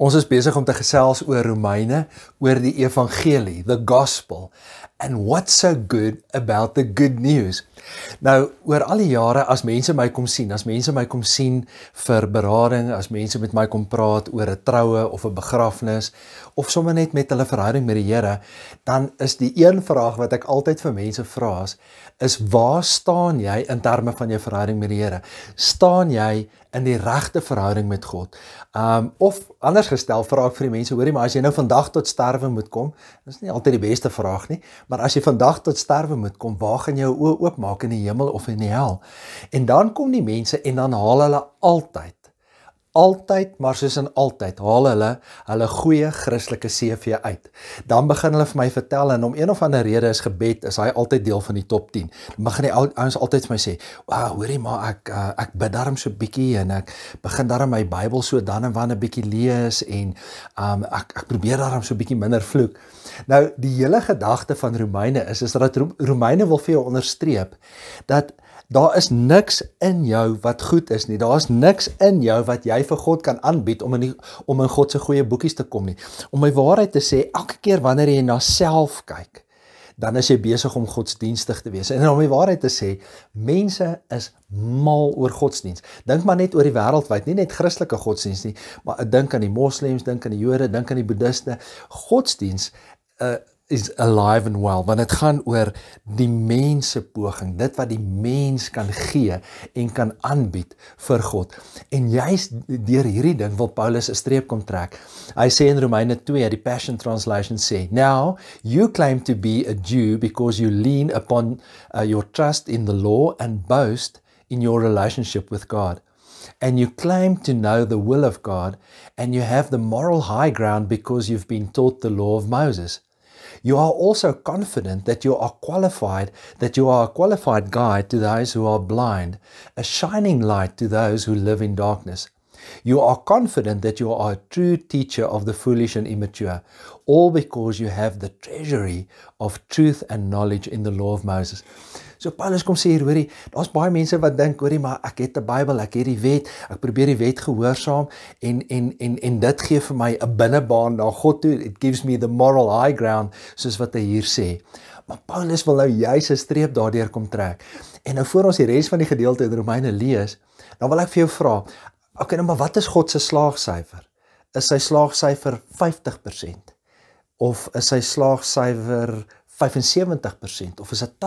Ons is besig om te gesels oor Romeine, oor die evangelie, the gospel. And what's so good about the good news? Nou, oor al die jare as mense my kom sien, as mense my kom sien vir berading, as mense met my kom praat oor 'n troue of 'n begrafnis of sommer net met hulle verhouding met die Here, dan is die een vraag wat ek altyd vir mense vra is, is waar staan jy in terme van jou verhouding met die Here? Staan jy in die regte verhouding met God? Um of anders gestel vra ek vir die mense, hoorie, maar as jy nou vandag tot sterwe moet kom, is nie altyd die beste vraag nie, Maar as jy vandag tot sterwe moet kom, waar gaan jy jou oë oopmaak in die hemel of in die hel? En dan kom die mense en dan haal hulle altyd altyd maar soos en altyd haal hulle hulle goeie Christelike CV uit. Dan begin hulle vir my vertel en om een of ander rede is gebed is hy altyd deel van die top 10. Dan begin die ouens altyd vir my sê, "Ag, oh, hoorie maar ek uh, ek bid daarom so bietjie en ek begin daarom my Bybel so dan en wanneer 'n bietjie lees en um ek ek probeer daarom so bietjie minder vloek." Nou die hele gedagte van Romeine is is dat Romeine wil vir jou onderstreep dat Daar is niks in jou wat goed is nie. Daar's niks in jou wat jy vir God kan aanbied om in die, om in God se goeie boekies te kom nie. Om my waarheid te sê, elke keer wanneer jy na self kyk, dan is jy besig om godsdienstig te wees. En om my waarheid te sê, mense is mal oor godsdiens. Dink maar net oor die wêreldwyd, nie net Christelike godsdiens nie, maar dink aan die moslems, dink aan die Jode, dink aan die boeddiste. Godsdiens eh, is alive and well want dit gaan oor die mense poging dit wat die mens kan gee en kan aanbied vir God en juist deur hierdie ding wil Paulus 'n streep kom trek hy sê in Romeine 2 die passion translation sê now you claim to be a Jew because you lean upon uh, your trust in the law and boast in your relationship with God and you claim to know the will of God and you have the moral high ground because you've been taught the law of Moses you are also confident that you are qualified, that you are a qualified guide to those who are blind, a shining light to those who live in darkness. You are confident that you are a true teacher of the foolish and immature, all because you have the treasury of truth and knowledge in the law of Moses. So Paulus kom sê hier, hoorie, daar's baie mense wat dink, hoorie, maar ek het 'n Bybel, ek het die wet, ek probeer die wet gehoorsaam en en en en dit gee vir my 'n binnebaan na God toe. It gives me the moral high ground, soos wat hy hier sê. Maar Paulus wil nou juis 'n streep daardeur kom trek. En nou voor ons die res van die gedeelte in Romeine lees, dan wil ek vir jou vra, okay, nou maar wat is God se slaagsyfer? Is sy slaagsyfer 50% of is sy slaagsyfer 75% of is dit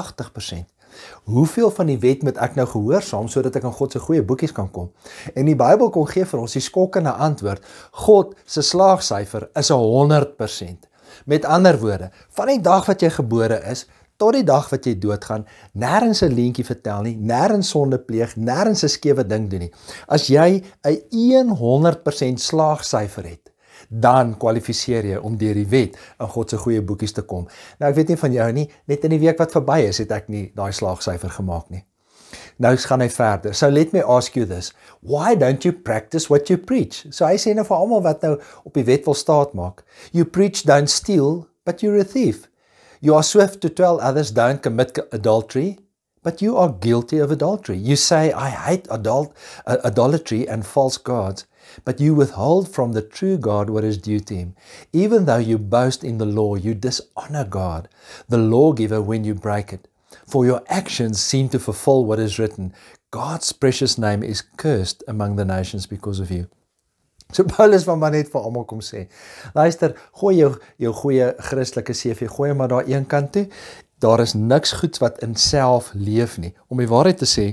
Hoeveel van die wet moet ek nou gehoorsaam sodat ek in God se goeie boekies kan kom? En die Bybel kon gee vir ons die skokkende antwoord. God se slaagsyfer is 100%. Met ander woorde, van die dag wat jy gebore is tot die dag wat jy doodgaan, nêrens 'n leentjie vertel nie, nêrens sonde pleeg, nêrens 'n skewe ding doen nie. As jy 'n 100% slaagsyfer het, dan kwalifiseer jy om deur die wet in God se goeie boekies te kom. Nou ek weet nie van jou nie, net in die week wat verby is, het ek nie daai slaagsyfer gemaak nie. Nou gaan hy verder. So let me ask you this. Why don't you practice what you preach? So hy sê nou vir almal wat nou op die wet wil staat maak, you preach don't steal, but you're a thief. You are swift to tell others don't commit adultery, but you are guilty of adultery. You say I hate adult, uh, adultery and false gods, But you withhold from the true God what is due to him. Even though you boast in the law, you dishonor God, the lawgiver, when you break it. For your actions seem to fulfill what is written God's precious name is cursed among the nations because of you. So Paulus van Manet vir almal kom sê. Luister, gooi jou jou goeie Christelike CV gooi maar daar een kant toe. Daar is niks goeds wat in self leef nie. Om die waarheid te sê,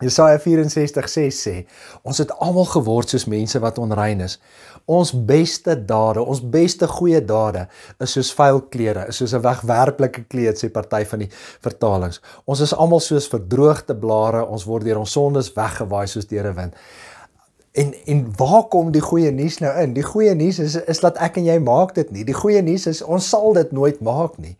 Jesaja 64:6 sê, ons het almal geword soos mense wat onrein is. Ons beste dade, ons beste goeie dade is soos vuil klere, is soos 'n wegwerplike kleed sê party van die vertalings. Ons is almal soos verdroogde blare, ons word deur ons sondes weggewaai soos deur 'n wind. En en waar kom die goeie nuus nou in? Die goeie nuus is is dat ek en jy maak dit nie. Die goeie nuus is ons sal dit nooit maak nie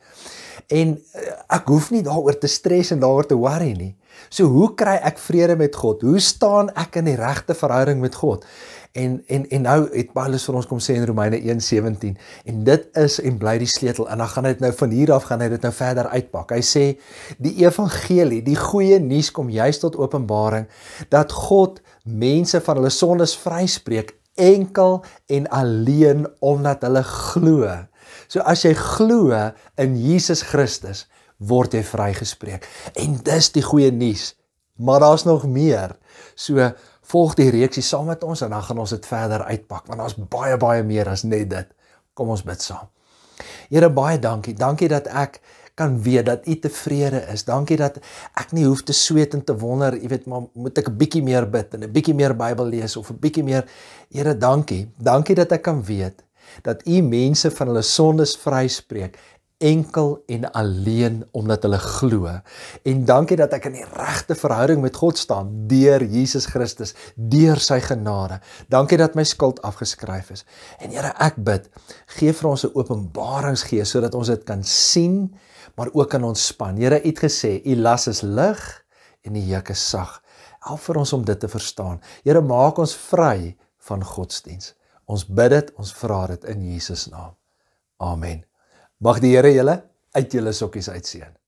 en eh, ek hoef nie daaroor te stres en daaroor te worry nie. So hoe kry ek vrede met God? Hoe staan ek in die regte verhouding met God? En en en nou het Paulus vir ons kom sê in Romeine 1:17 en dit is en bly die sleutel en dan gaan dit nou van hier af gaan hy dit nou verder uitpak. Hy sê die evangelie, die goeie nuus kom juist tot openbaring dat God mense van hulle sondes vryspreek enkel en alleen omdat hulle glo. So as jy glo in Jesus Christus, word jy vrygespreek. En dis die goeie nuus. Maar daar's nog meer. So volg die reeksie saam met ons en dan gaan ons dit verder uitpak want daar's baie baie meer as net dit. Kom ons bid saam. Here baie dankie. Dankie dat ek kan weet dat u tevrede is. Dankie dat ek nie hoef te sweet en te wonder, jy weet, maar moet ek 'n bietjie meer bid en 'n bietjie meer Bybel lees of 'n bietjie meer Here, dankie. Dankie dat ek kan weet dat u mense van hulle sondes vryspreek enkel en alleen omdat hulle glo. En dankie dat ek in die regte verhouding met God staan deur Jesus Christus, deur sy genade. Dankie dat my skuld afgeskryf is. En Here, ek bid, gee vir ons 'n openbaringsgees sodat ons dit kan sien, maar ook kan ontspan. Here, U het gesê, U las is lig en U juk is sag. Help vir ons om dit te verstaan. Here, maak ons vry van godsdiens. Ons bid dit, ons vra dit in Jesus naam. Amen. Mag die Here julle uit julle sokkies uitseën.